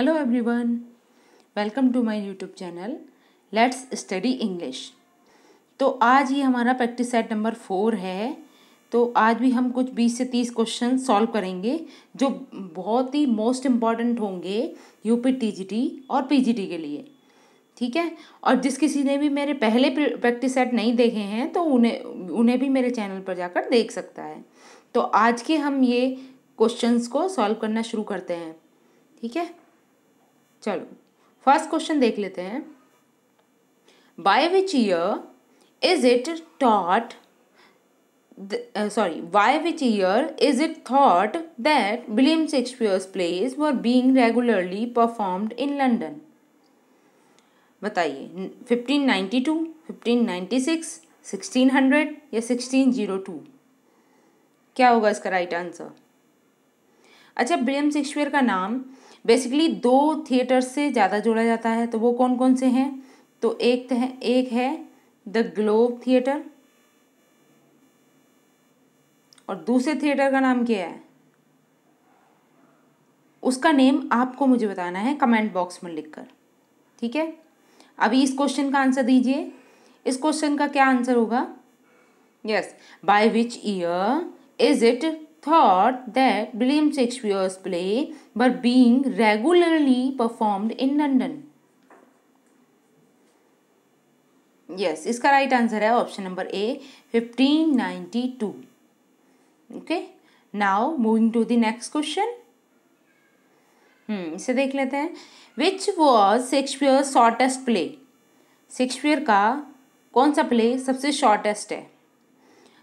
Hello everyone welcome to my YouTube channel let's study English तो आज ये हमारा प्रैक्टिस सेट नंबर फोर है तो आज भी हम कुछ बीस से तीस क्वेश्चन सॉल्व करेंगे जो बहुत ही मोस्ट इम्पॉर्टेंट होंगे यूपी टीजीटी और पीजीटी के लिए ठीक है और जिस किसी ने भी मेरे पहले प्रैक्टिस सेट नहीं देखे हैं तो उन्हें उन्हें भी मेरे चैनल पर जाकर देख सकता है तो आज के हम ये क्वेश्चंस को सॉल्व करना शुरू करते हैं ठीक है चलो फर्स्ट क्वेश्चन देख लेते हैं by which year is it taught sorry by which year is it thought that William Shakespeare's plays were being regularly performed in London बताइए fifteen ninety two fifteen ninety six sixteen hundred या sixteen zero two क्या होगा इसका right answer अच्छा William Shakespeare का नाम basically दो theatre से ज़्यादा जोड़ा जाता है तो वो कौन कौन से हैं तो एक तो है एक है द ग्लोब थिएटर और दूसरे थिएटर का नाम क्या है उसका नेम आपको मुझे बताना है कमेंट बॉक्स में लिखकर ठीक है अभी इस क्वेश्चन का आंसर दीजिए इस क्वेश्चन का क्या आंसर होगा yes by which year is it thought that William Shakespeare's plays were being regularly performed in London. Yes yes, इसका राइट आंसर है option number A fifteen two okay now moving to the next question इसे देख लेते हैं which was Shakespeare shortest play Shakespeare का कौन सा play सबसे शॉर्टेस्ट है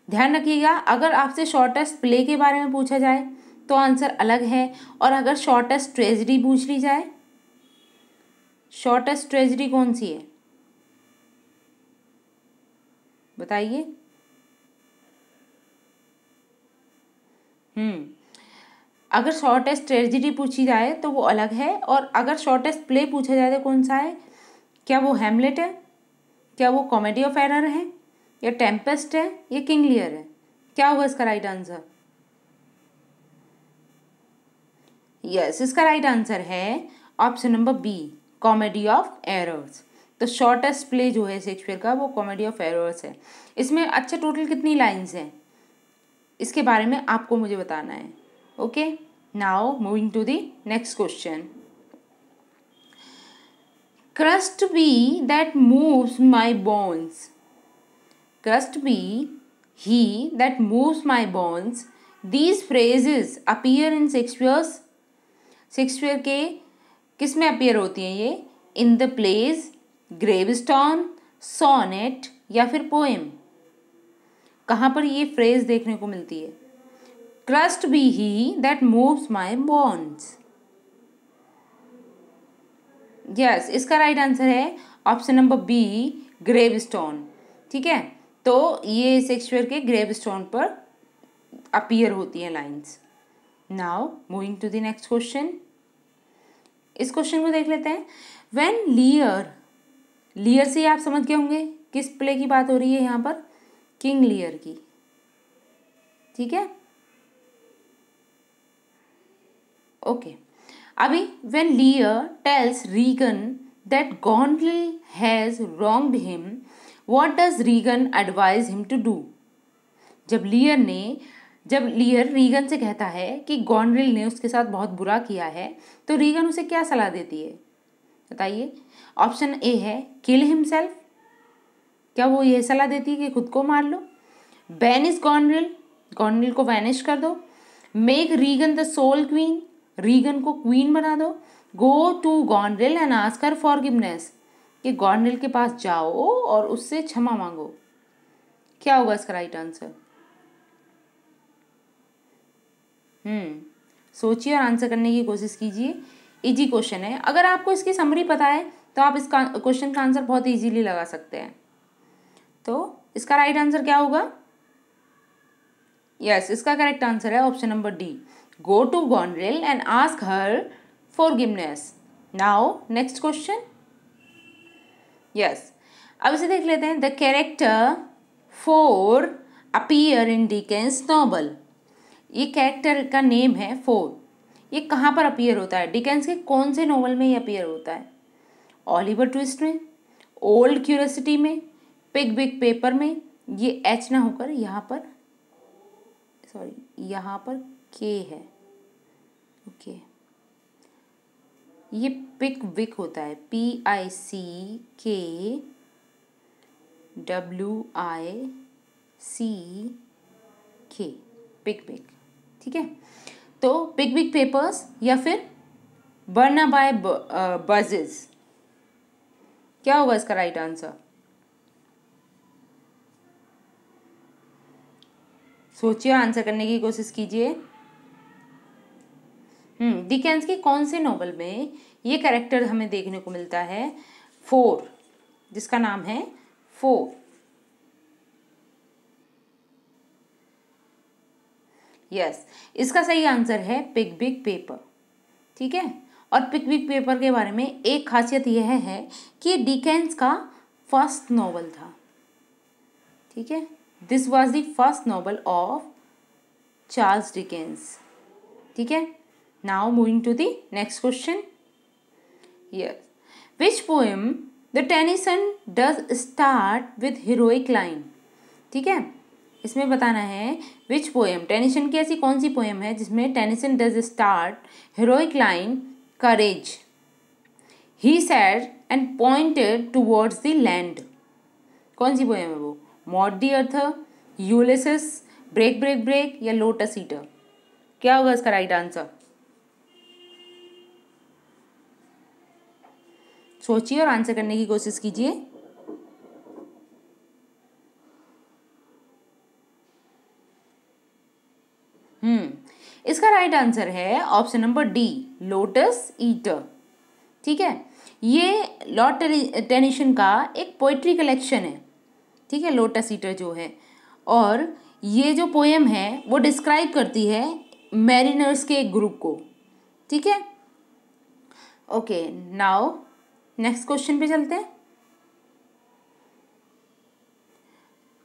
ध्यान रखिएगा अगर आपसे शॉर्टेस्ट प्ले के बारे में पूछा जाए तो आंसर अलग है और अगर शॉर्टेस्ट ट्रेजरी पूछ ली जाए शॉर्टेस्ट ट्रेजरी कौन सी है बताइए हम्म अगर शॉर्टेस्ट ट्रेजिडी पूछी जाए तो वो अलग है और अगर शॉर्टेस्ट प्ले पूछा जाए तो कौन सा है क्या वो हेमलेट है क्या वो कॉमेडी ऑफ एरर है ये टेम्पेस्ट है ये किंग लियर है क्या होगा इसका राइट आंसर यस इसका राइट आंसर है option number B comedy of errors तो शॉर्टेस्ट प्ले जो है शेक्सपियर का वो कॉमेडी ऑफ एरर्स है इसमें अच्छा टोटल कितनी लाइंस हैं इसके बारे में आपको मुझे बताना है okay now moving to the next question cursed be that moves my bones Cursed be he that moves my bonds. These phrases appear in Shakespeare's Shakespeare के किस में अपियर होती हैं ये in the plays grave stone sonnet या फिर poem कहाँ पर ये फ्रेज देखने को मिलती है cursed be he that moves my bones yes इसका राइट आंसर है option number B grave stone ठीक है तो ये शेक्सपियर के ग्रेव स्टोन पर अपीयर होती है lines now moving to the next question इस क्वेश्चन को देख लेते हैं वेन लियर लियर से आप समझ गए होंगे किस प्ले की बात हो रही है यहाँ पर किंग लियर की ठीक है ओके okay. अभी when Lear tells Regan that Goneril has wronged him what does Regan advise him to do जब लियर ने जब लियर रीगन से कहता है कि गॉन्ड्रिल ने उसके साथ बहुत बुरा किया है तो रीगन उसे क्या सलाह देती है बताइए ऑप्शन ए है किल हिमसेल्फ क्या वो ये सलाह देती है कि खुद को मार लो बैनिस गॉन्ड्रिल गॉन्ड्रिल को वैनिश कर दो make Regan the sole queen Regan को क्वीन बना दो go to Goneril and ask her forgiveness कि गॉर्नल के पास जाओ और उससे क्षमा मांगो क्या होगा इसका राइट आंसर हम्म सोचिए और आंसर करने की कोशिश कीजिए इजी क्वेश्चन है अगर आपको इसकी समरी पता है तो आप इस क्वेश्चन का आंसर बहुत इजीली लगा सकते हैं तो इसका राइट आंसर क्या होगा यस yes, इसका करेक्ट आंसर है option number D go to Goneril and ask her forgiveness now next question yes अब इसे देख लेते हैं the character four appear in Dickens novel ये कैरेक्टर का नेम है फोर ये कहाँ पर अपीयर होता है डिकेंस के कौन से नॉवल में ये अपीयर होता है ऑलिवर ट्विस्ट में ओल्ड क्यूरसिटी में पिग बिग पेपर में ये एच ना होकर यहाँ पर सॉरी यहाँ पर के है ओके okay. ये पिक विक होता है पी आई सी के डब्ल्यू आई सी के पिक विक ठीक है तो पिक विक पेपर्स या फिर बर्ना बाय बजेज क्या होगा इसका राइट आंसर सोचिए आंसर करने की कोशिश कीजिए डिकेंस हम्म, के कौन से नॉवल में ये कैरेक्टर हमें देखने को मिलता है फोर जिसका नाम है फोर यस इसका सही आंसर है पिक बिग पेपर ठीक है और पिक बिग पेपर के बारे में एक खासियत यह है कि डिकेंस का फर्स्ट नॉवल था ठीक है this was the first novel of Charles Dickens ठीक है Now moving to the next question. Yes. Which poem the Tennyson does start with heroic line? ठीक है इसमें बताना है विच पोएम टेनिसन की ऐसी कौन सी पोएम है जिसमें Tennyson does start heroic line courage he said and pointed towards the land कौन सी पोएम है वो Maud the earth Ulysses break break break या लोटस ईटर क्या होगा इसका राइट आंसर सोचिए और आंसर करने की कोशिश कीजिए हम्म इसका राइट आंसर है option number D lotus eater ठीक है ये लॉर्ड टेनिशन का एक पोइट्री कलेक्शन है ठीक है लोटस ईटर जो है और ये जो पोएम है वो डिस्क्राइब करती है मैरिनर्स के एक ग्रुप को ठीक है ओके नाउ नेक्स्ट क्वेश्चन पे चलते हैं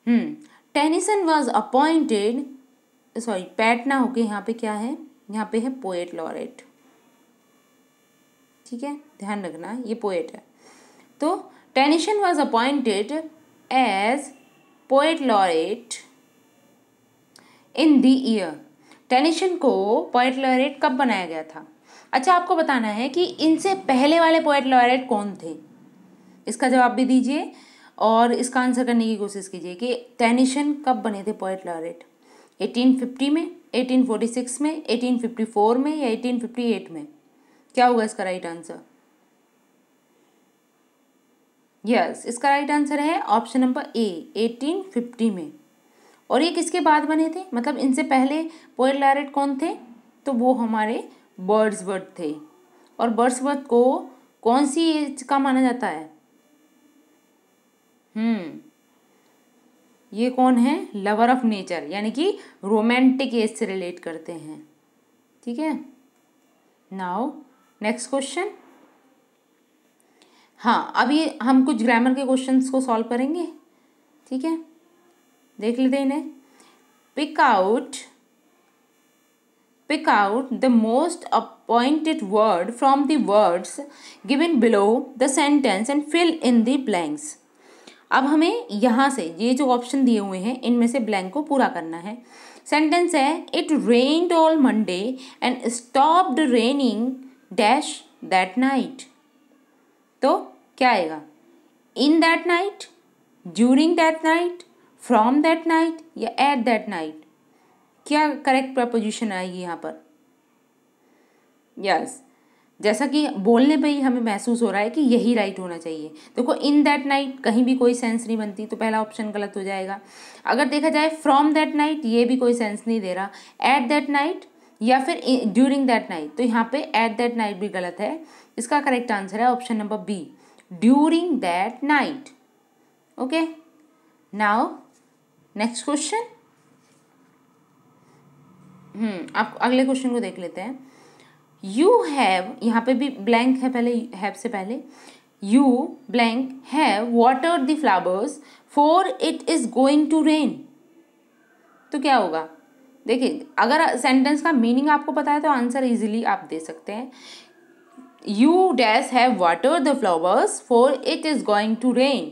हम्म टेनिसन वाज अपॉइंटेड सॉरी पैट ना होके यहाँ पे क्या है यहाँ पे है पोएट लॉरेट ठीक है ध्यान रखना ये पोएट है तो Tennyson was appointed as poet laureate in the year Tennyson को पोएट लॉरेट कब बनाया गया था अच्छा आपको बताना है कि इनसे पहले वाले पोएट लॉरेट कौन थे इसका जवाब भी दीजिए और इसका आंसर करने की कोशिश कीजिए कि टेनिशन कब बने थे पोएट लॉरेट 1850 में 1846 में 1854 में या 1858 में क्या होगा इसका राइट आंसर यस इसका राइट आंसर है ऑप्शन नंबर ए 1850 में और ये किसके बाद बने थे मतलब इनसे पहले पोएट लॉरेट कौन थे तो वो हमारे बर्ड्सवर्थ थे और बर्ड्सवर्थ को कौन सी एज का माना जाता है हम्म ये कौन है लवर ऑफ नेचर यानी कि रोमांटिक एज से रिलेट करते हैं ठीक है नाउ नेक्स्ट क्वेश्चन हाँ अब ये हम कुछ ग्रामर के क्वेश्चंस को सॉल्व करेंगे ठीक है देख लेते इन्हें pick out pick out the most appointed word from the words given below the sentence and fill in the blanks. अब हमें यहाँ से ये जो ऑप्शन दिए हुए हैं इनमें से ब्लैंक को पूरा करना है सेंटेंस है it rained all Monday and stopped raining dash that night तो क्या आएगा in that night during that night from that night या एट दैट नाइट क्या करेक्ट प्रपोजिशन आएगी यहाँ पर यस yes. जैसा कि बोलने पे ही हमें महसूस हो रहा है कि यही राइट होना चाहिए देखो इन दैट नाइट कहीं भी कोई सेंस नहीं बनती तो पहला ऑप्शन गलत हो जाएगा अगर देखा जाए फ्रॉम दैट नाइट ये भी कोई सेंस नहीं दे रहा एट दैट नाइट या फिर ड्यूरिंग दैट नाइट तो यहाँ पे एट दैट नाइट भी गलत है इसका करेक्ट आंसर है option number B during that night okay now next question हम्म, आप अगले क्वेश्चन को देख लेते हैं यू हैव यहाँ पे भी ब्लैंक है पहले हैव से पहले you blank have water the flowers for it is going to rain तो क्या होगा देखिए अगर सेंटेंस का मीनिंग आपको पता है तो आंसर इजीली आप दे सकते हैं you dash have water the flowers for it is going to rain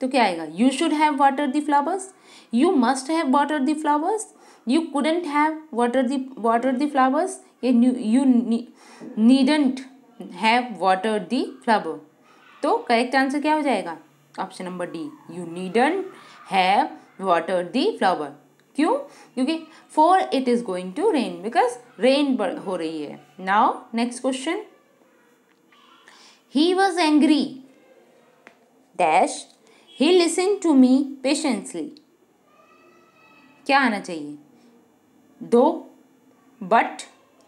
तो क्या आएगा you should have water the flowers you must have water the flowers you couldn't have water the water the flowers you you needn't have watered the तो correct answer क्या हो जाएगा option number D you needn't have water the flower क्यों क्योंकि for it is going to rain because rain हो रही है now next question he was angry dash he listen to me patiently क्या आना चाहिए दो बट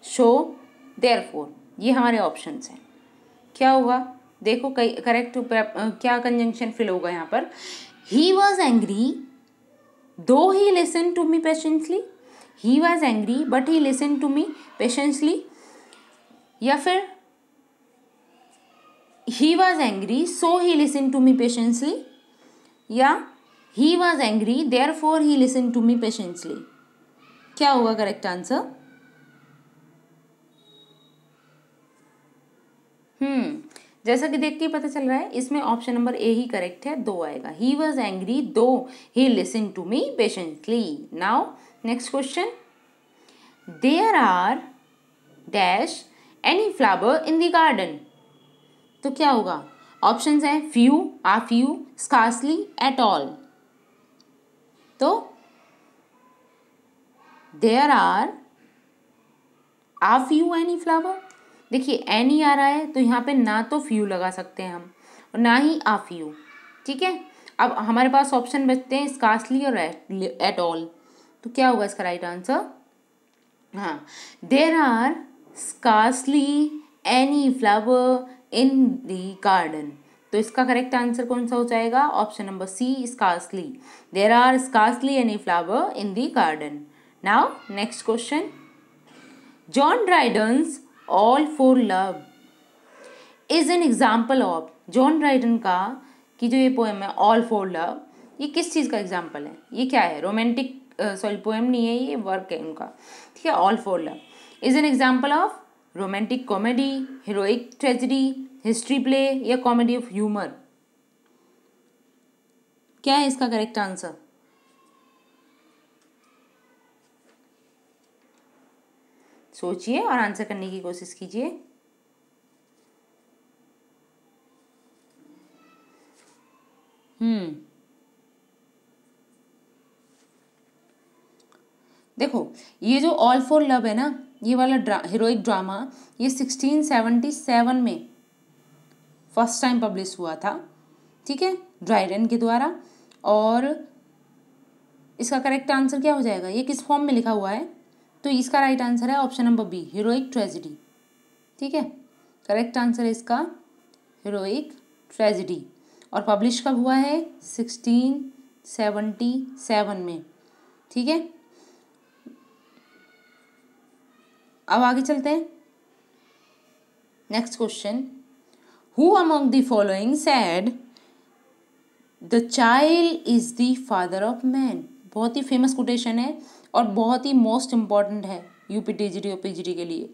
शो फोर ये हमारे ऑप्शंस हैं क्या हुआ देखो कई करेक्ट क्या कंजंक्शन फिल होगा यहाँ पर ही was angry though he listen to me patiently he was angry but he listen to me patiently या फिर he was angry so he listen to me patiently या he was angry therefore he listen to me patiently क्या होगा correct answer हम्म जैसा कि देख के पता चल रहा है इसमें ऑप्शन नंबर ए ही करेक्ट है दो आएगा he was angry though he listen to me patiently now next question there are dash any flower in the garden तो क्या होगा ऑप्शंस हैं few a few scarcely at all तो there are a few any flower देखिए any आ रहा है तो यहाँ पे ना तो फ्यू लगा सकते हैं हम और ना ही आ फ्यू ठीक है अब हमारे पास ऑप्शन बचते हैं स्कार्सली और एट ऑल तो क्या होगा इसका राइट आंसर हाँ there are scarcely any flower in the garden तो इसका करेक्ट आंसर कौन सा हो जाएगा option number C scarcely there are scarcely any flower in the garden Now, next question. John Dryden's All for Love is an example of John Dryden का कि जो ये पोएम है All for Love ये किस चीज़ का एग्जाम्पल है ये क्या है रोमांटिक सॉरी पोएम नहीं है ये वर्क है उनका ठीक है all for love is an example of romantic comedy heroic tragedy history play या कॉमेडी ऑफ ह्यूमर क्या है इसका करेक्ट आंसर सोचिए और आंसर करने की कोशिश कीजिए हम्म देखो ये जो ऑल फॉर लव है ना ये वाला ड्रा हीरोइक ड्रामा ये सिक्सटीन सेवेंटी सेवन में फर्स्ट टाइम पब्लिश हुआ था ठीक है ड्राइडन के द्वारा और इसका करेक्ट आंसर क्या हो जाएगा ये किस फॉर्म में लिखा हुआ है तो इसका राइट आंसर है option number B heroic tragedy ठीक है करेक्ट आंसर है इसका हीरोइक ट्रेजिडी और पब्लिश कब हुआ है सिक्सटीन सेवेंटी सेवन में ठीक है अब आगे चलते हैं next question who among the following said the child is the father of man बहुत ही फेमस कोटेशन है और बहुत ही मोस्ट इम्पॉर्टेंट है U O P G D के लिए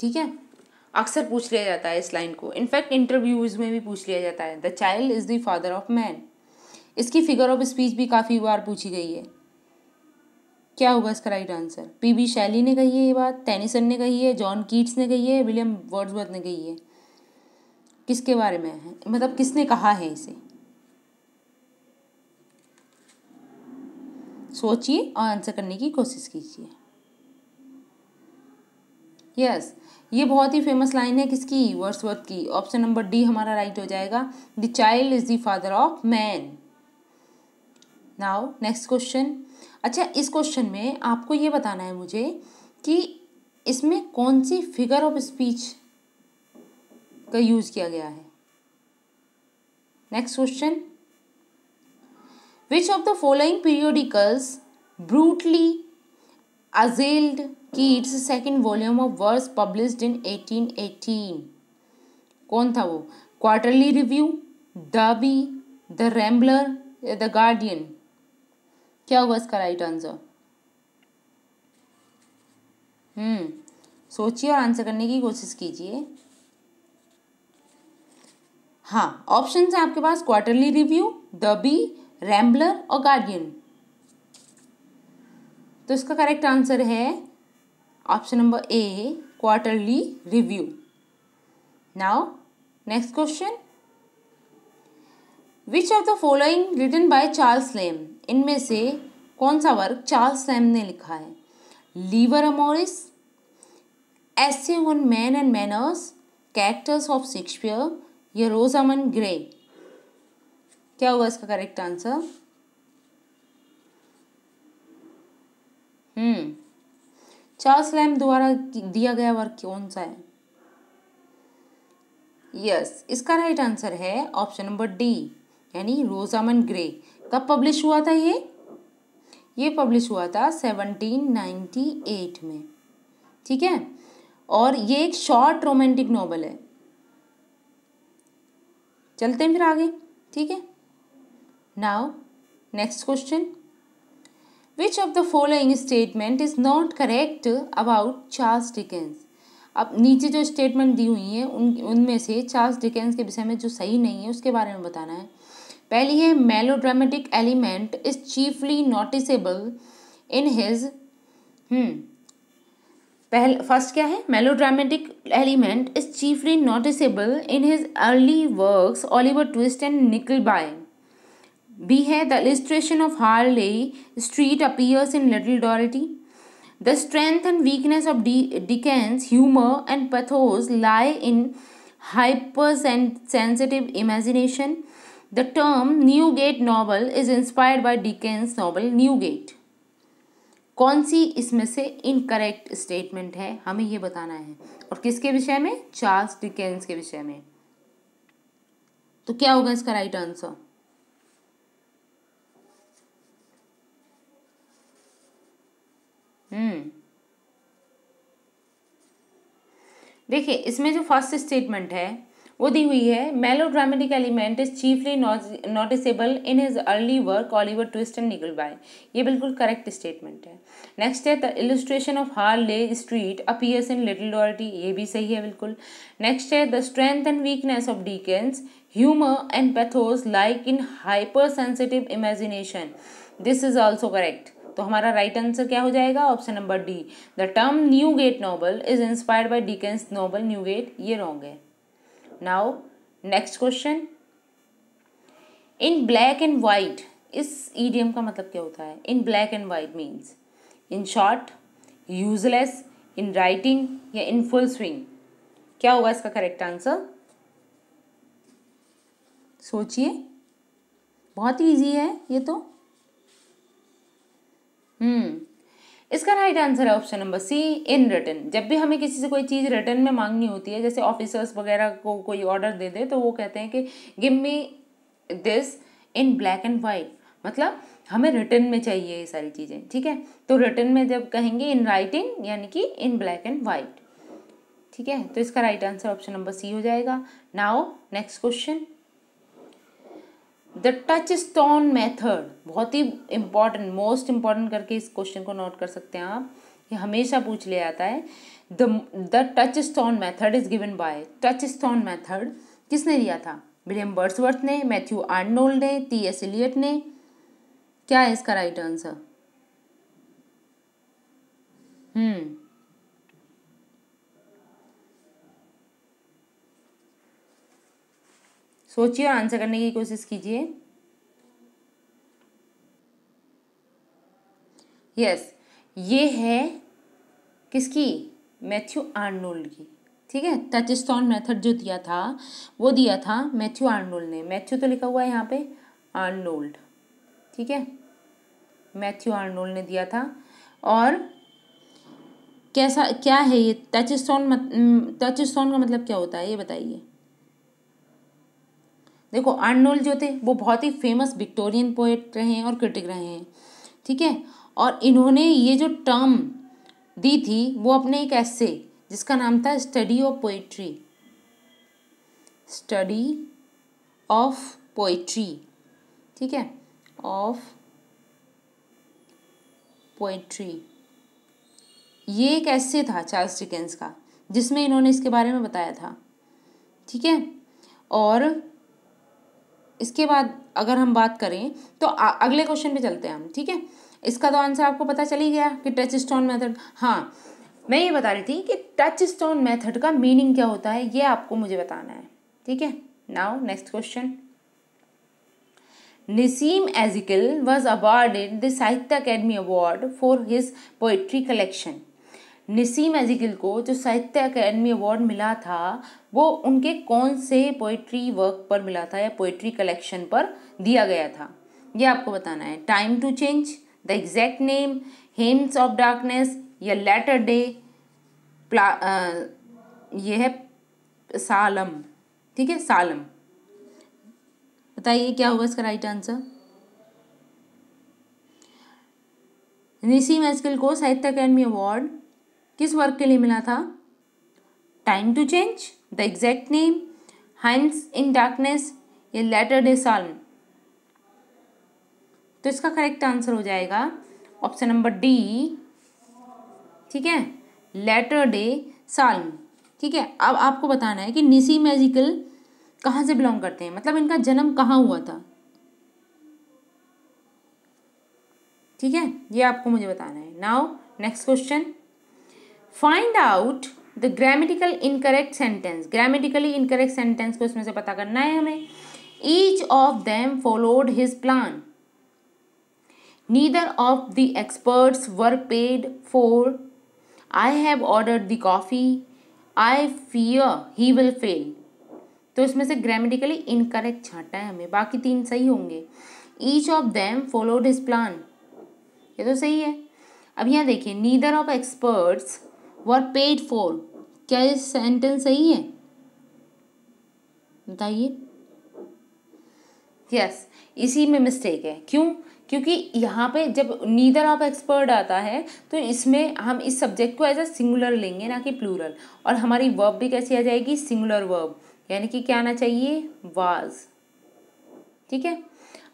ठीक है अक्सर पूछ लिया जाता है इस लाइन को इनफैक्ट इंटरव्यूज़ में भी पूछ लिया जाता है the child is the father of man इसकी फिगर ऑफ स्पीच भी काफ़ी बार पूछी गई है क्या होगा इसका राइट आंसर पी बी शैली ने कही है ये बात टेनिसन ने कही है जॉन कीट्स ने कही है विलियम वर्ड्सवर्थ ने कही है किसके बारे में है मतलब किसने कहा है इसे सोचिए और आंसर करने की कोशिश कीजिए यस yes, ये बहुत ही फेमस लाइन है किसकी वर्थ की ऑप्शन नंबर डी हमारा राइट हो जाएगा the child is the father of man now next question अच्छा इस क्वेश्चन में आपको ये बताना है मुझे कि इसमें कौन सी फिगर ऑफ स्पीच का यूज किया गया है next question which of the following periodicals brutally assailed Keats' second volume of verse published in 1818? कौन था वो quarterly review the bee the rambler the guardian क्या होगा इसका राइट आंसर हम्म सोचिए और आंसर करने की कोशिश कीजिए हाँ ऑप्शन है आपके पास quarterly review the bee rambler और गार्डियन तो इसका करेक्ट आंसर है option number A quarterly review now next question which of the following written by Charles Lamb इनमें से कौन सा वर्क चार्ल्स सेम ने लिखा है लीवर Amoris essay on man and manners characters of Shakespeare या रोजामन ग्रे क्या हुआ इसका करेक्ट आंसर हम्म चार्ल्स लैम द्वारा दिया गया वर्क कौन सा है यस yes, इसका राइट आंसर है ऑप्शन नंबर डी यानी रोजामन ग्रे कब पब्लिश हुआ था ये ये पब्लिश हुआ था 1798 में ठीक है और ये एक शॉर्ट रोमांटिक नॉवल है चलते हैं फिर आगे ठीक है Now, next question. Which of the following statement is not correct about Charles Dickens? अब नीचे जो स्टेटमेंट दी हुई हैं उन उनमें से चार्ल्स डिकेंस के विषय में जो सही नहीं है उसके बारे में बताना है पहली है melodramatic element is chiefly noticeable in his पहल फर्स्ट क्या है melodramatic element is chiefly noticeable in his early works Oliver Twist and Nickleby B है the illustration of Harley Street appears in Little Dorothy. The strength and weakness of De Dickens' humor and pathos lie in hypersensitive imagination. The term Newgate novel is inspired by Dickens' novel Newgate. कौन सी इसमें से incorrect statement है हमें ये बताना है और किसके विषय में चार्ल्स डिकेंस के विषय में तो क्या होगा इसका राइट आंसर हम्म। देखिए इसमें जो फर्स्ट स्टेटमेंट है वो दी हुई है melodramatic element is chiefly noticeable in his early work Oliver Twist and Nickleby ये बिल्कुल करेक्ट स्टेटमेंट है नेक्स्ट है the illustration of Harley street appears in Little Dorrit ये भी सही है बिल्कुल नेक्स्ट है the strength and weakness of Dickens humour and pathos like in hyper sensitive imagination this is also correct तो हमारा राइट right आंसर क्या हो जाएगा option number D the term Newgate novel is inspired by Dickens novel Newgate ये wrong है now next question in black and white इस idiom का मतलब क्या होता है in black and white means in short useless in writing या in full swing क्या होगा इसका करेक्ट आंसर सोचिए बहुत ईजी है ये तो हम्म इसका राइट आंसर है option number C in written जब भी हमें किसी से कोई चीज़ रिटर्न में मांगनी होती है जैसे ऑफिसर्स वगैरह को कोई ऑर्डर दे दे तो वो कहते हैं कि give me this in black and white मतलब हमें रिटर्न में चाहिए ये सारी चीज़ें ठीक है तो रिटर्न में जब कहेंगे इन राइटिंग यानी कि इन ब्लैक एंड वाइट ठीक है तो इसका right answer option number C हो जाएगा now next question the touchstone method बहुत ही इम्पॉर्टेंट मोस्ट इम्पॉर्टेंट करके इस क्वेश्चन को नोट कर सकते हैं आप ये हमेशा पूछ लिया जाता है the the touchstone method is given by touchstone method किसने दिया था विलियम बर्सवर्थ ने मैथ्यू आर्नोल्ड ने टी एस एलियट ने क्या है इसका राइट आंसर हम्म सोचिए और आंसर करने की कोशिश कीजिए यस ये है किसकी मैथ्यू आर्नोल्ड की ठीक है टचस्टोन मेथड जो दिया था वो दिया था मैथ्यू आर्नोल्ड ने मैथ्यू तो लिखा हुआ है यहाँ पे आर्नोल्ड ठीक है मैथ्यू आर्नोल्ड ने दिया था और कैसा क्या है ये टच स्टोन मत टच स्टोन का मतलब क्या होता है ये बताइए देखो आर्नोल जो थे वो बहुत ही फेमस विक्टोरियन पोएट रहे हैं और क्रिटिक रहे हैं ठीक है और इन्होंने ये जो टर्म दी थी वो अपने एक ऐसे जिसका नाम था study of poetry study of poetry ठीक है ऑफ पोइट्री ये एक ऐसे था चार्ल्स डिकेंस का जिसमें इन्होंने इसके बारे में बताया था ठीक है और इसके बाद अगर हम बात करें तो आ, अगले क्वेश्चन पे चलते हैं हम ठीक है इसका तो आंसर आपको पता चल ही गया कि टच स्टोन मेथड हाँ मैं ये बता रही थी कि टच स्टोन मेथड का मीनिंग क्या होता है ये आपको मुझे बताना है ठीक है now next question Nissim Ezekiel was awarded the Sahitya Akademi award for his poetry collection Nissim Ezekiel को जो साहित्य अकेडमी अवार्ड मिला था वो उनके कौन से पोइट्री वर्क पर मिला था या पोइट्री कलेक्शन पर दिया गया था ये आपको बताना है time to change the exact name hymns of darkness या लेटर डे प्ला ये है सालम ठीक है सालम बताइए क्या होगा इसका राइट आंसर निसीम एस्किल को साहित्य अकेडमी अवार्ड किस वर्क के लिए मिला था time to change the exact name hands in darkness ये लेटर डे साल तो इसका करेक्ट आंसर हो जाएगा ऑप्शन नंबर डी ठीक है लेटर डे साल ठीक है अब आपको बताना है कि निसी मैजिकल कहाँ से बिलोंग करते हैं मतलब इनका जन्म कहाँ हुआ था ठीक है ये आपको मुझे बताना है now next question find out the grammatical incorrect sentence grammatically incorrect sentence को इसमें से पता करना है हमें each of them followed his plan neither of the experts were paid for I have order the coffee I fear he will fail तो इसमें से ग्रामेटिकली इनकरेक्ट छाटा है हमें बाकी तीन सही होंगे each of them followed his plan ये तो सही है अब यहाँ देखिए neither of experts were paid for क्या ये सेंटेंस सही है बताइए यस yes, इसी में मिस्टेक है क्यों क्योंकि यहाँ पे जब नीदर ऑफ एक्सपर्ट आता है तो इसमें हम इस सब्जेक्ट को एज अ सिंगुलर लेंगे ना कि प्लूरल और हमारी वर्ब भी कैसी आ जाएगी सिंगुलर वर्ब यानी कि क्या आना चाहिए वाज ठीक है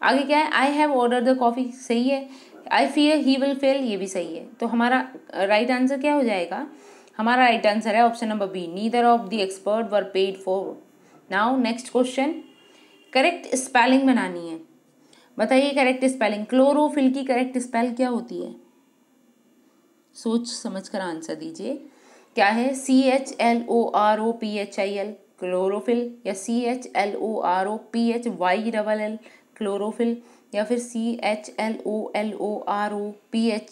आगे क्या है I have order the coffee सही है I feel he will fail ये भी सही है तो हमारा राइट uh, आंसर क्या हो जाएगा हमारा राइट आंसर है option number B neither of the expert were paid for now next question correct spelling बनानी है बताइए करेक्ट स्पेलिंग क्लोरोफिल की करेक्ट स्पेल क्या होती है सोच समझ कर आंसर दीजिए क्या है C H L O R O P H I L chlorophyll या C H L O R O P H Y double L chlorophyll या फिर C H L O L O R O P H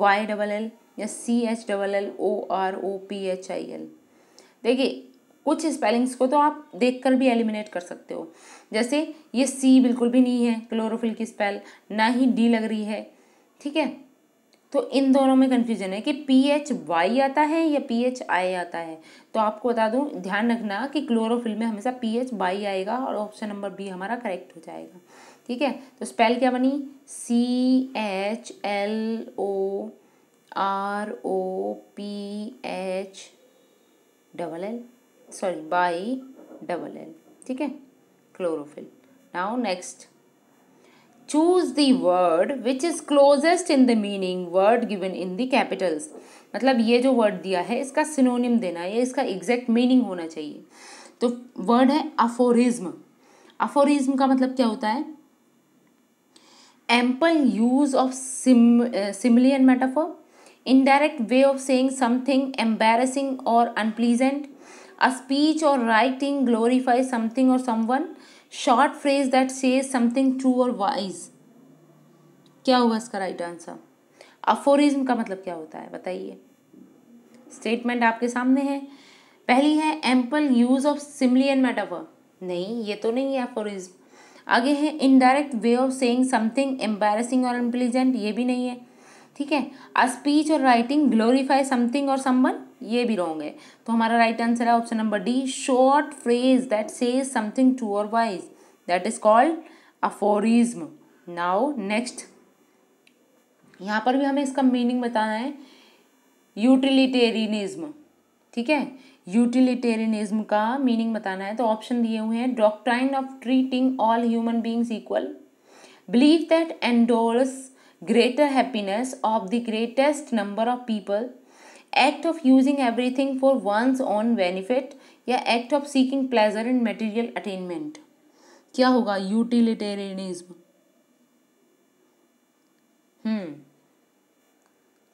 Y double L या C H double L O R O P H I L देखिए कुछ spellings को तो आप देखकर भी एलिमिनेट कर सकते हो जैसे ये सी बिल्कुल भी नहीं है क्लोरोफिल की स्पेल ना ही डी लग रही है ठीक है तो इन दोनों में कन्फ्यूज़न है कि पी एच वाई आता है या पी एच आई आता है तो आपको बता दूँ ध्यान रखना कि क्लोरोफिल में हमेशा पी एच वाई आएगा और ऑप्शन नंबर बी हमारा करेक्ट हो जाएगा ठीक है तो स्पेल क्या बनी C H L O R O P H double L sorry Y double L ठीक है chlorophyll now next choose the word which is closest in the meaning word given in the capitals मतलब ये जो word दिया है इसका synonym देना है इसका एग्जैक्ट मीनिंग होना चाहिए तो वर्ड है अफोरिज्म अफोरिज्म का मतलब क्या होता है एम्पल यूज ऑफ सिम simile and indirect way of saying something embarrassing और अनप्लीजेंट अ स्पीच और राइटिंग ग्लोरीफाई समथिंग और someone short phrase that say something true और वाइज क्या हुआ इसका राइट आंसर अफोरिज्म का मतलब क्या होता है बताइए स्टेटमेंट आपके सामने है पहली है ample use of simile and metaphor नहीं ये तो नहीं है अफोरिज्म आगे है indirect way of saying something embarrassing और इंटेलिजेंट ये भी नहीं है ठीक है अ स्पीच और राइटिंग ग्लोरीफाई समथिंग और समवन ये भी रॉन्ग है तो हमारा राइट आंसर है option number D short phrase that say something true और wise that is called aphorism now next यहाँ पर भी हमें इसका मीनिंग बताना है यूटिलिटेरियनिज्म ठीक है यूटिलिटेरियनिज्म का मीनिंग बताना है तो ऑप्शन दिए हुए हैं doctrine of treating all human beings equal believe that endorse greater happiness of the greatest number of people act of using everything for one's own benefit या act of seeking pleasure in material attainment क्या होगा utilitarianism hmm hmm.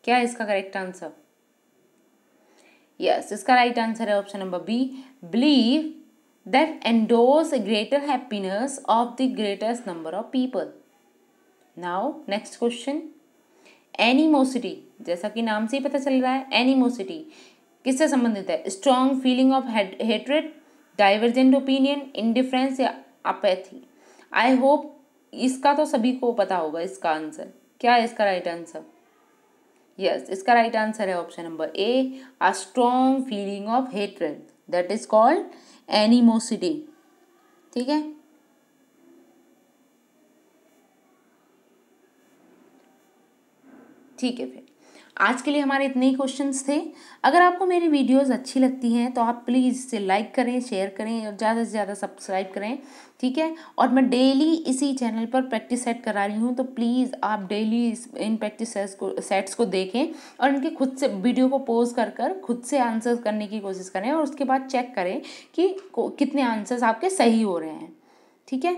क्या इसका correct answer yes इसका right answer है option number B believe that endorse greater happiness of the greatest number of people now next question animosity जैसा कि नाम से ही पता चल रहा है एनिमोसिटी किससे संबंधित है strong feeling of hatred divergent opinion indifference या अपैथी आई होप इसका तो सभी को पता होगा इसका आंसर क्या है इसका राइट आंसर यस इसका राइट आंसर है option number A ah strong feeling of hatred that is called animosity ठीक है ठीक है फिर आज के लिए हमारे इतने ही क्वेश्चन थे अगर आपको मेरी वीडियोस अच्छी लगती हैं तो आप प्लीज़ इसे लाइक करें शेयर करें और ज़्यादा से ज़्यादा सब्सक्राइब करें ठीक है और मैं डेली इसी चैनल पर प्रैक्टिस सेट करा रही हूँ तो प्लीज़ आप डेली इन प्रैक्टिस सेट्स को सेट्स को देखें और इनके खुद से वीडियो को पोज कर कर खुद से आंसर्स करने की कोशिश करें और उसके बाद चेक करें कि कितने आंसर्स आपके सही हो रहे हैं ठीक है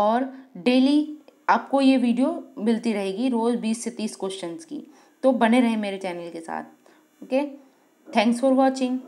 और डेली आपको ये वीडियो मिलती रहेगी रोज़ बीस से तीस क्वेश्चंस की तो बने रहें मेरे चैनल के साथ ओके थैंक्स फॉर वॉचिंग